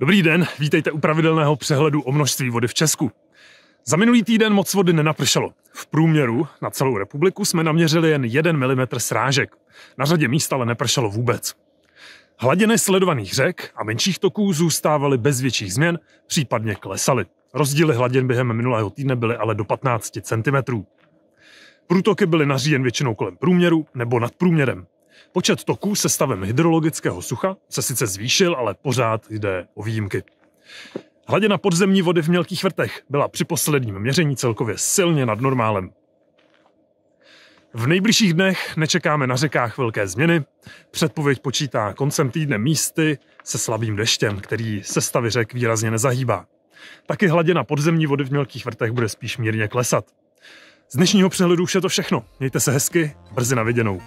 Dobrý den, vítejte u pravidelného přehledu o množství vody v Česku. Za minulý týden moc vody nenapršelo. V průměru na celou republiku jsme naměřili jen 1 mm srážek. Na řadě míst ale nepršelo vůbec. Hladiny sledovaných řek a menších toků zůstávaly bez větších změn, případně klesaly. Rozdíly hladin během minulého týdne byly ale do 15 cm. Průtoky byly naříjen většinou kolem průměru nebo nad průměrem. Počet toků se stavem hydrologického sucha se sice zvýšil, ale pořád jde o výjimky. Hladina podzemní vody v mělkých vrtech byla při posledním měření celkově silně nad normálem. V nejbližších dnech nečekáme na řekách velké změny. Předpověď počítá koncem týdne místy se slabým deštěm, který se stavy řek výrazně nezahýbá. Taky hladina podzemní vody v mělkých vrtech bude spíš mírně klesat. Z dnešního přehledu už je to všechno. Mějte se hezky, brzy na viděnou.